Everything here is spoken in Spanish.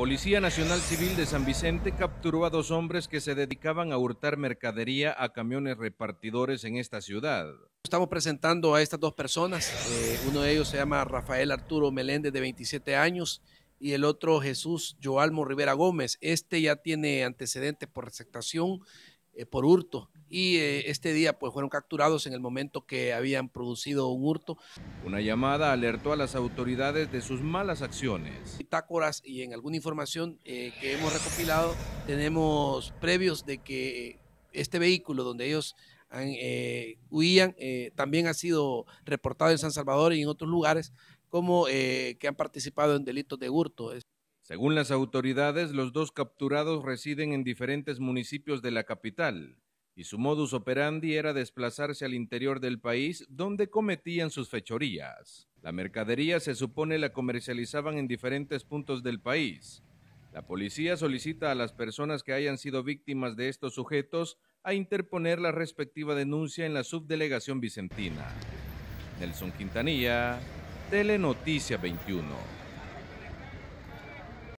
Policía Nacional Civil de San Vicente capturó a dos hombres que se dedicaban a hurtar mercadería a camiones repartidores en esta ciudad. Estamos presentando a estas dos personas. Eh, uno de ellos se llama Rafael Arturo Meléndez, de 27 años, y el otro Jesús Joalmo Rivera Gómez. Este ya tiene antecedentes por receptación, eh, por hurto y eh, este día pues fueron capturados en el momento que habían producido un hurto. Una llamada alertó a las autoridades de sus malas acciones. Bitácoras y en alguna información eh, que hemos recopilado tenemos previos de que este vehículo donde ellos han, eh, huían eh, también ha sido reportado en San Salvador y en otros lugares como que han participado en delitos de hurto. Según las autoridades, los dos capturados residen en diferentes municipios de la capital y su modus operandi era desplazarse al interior del país donde cometían sus fechorías. La mercadería se supone la comercializaban en diferentes puntos del país. La policía solicita a las personas que hayan sido víctimas de estos sujetos a interponer la respectiva denuncia en la subdelegación vicentina. Nelson Quintanilla, Telenoticia 21.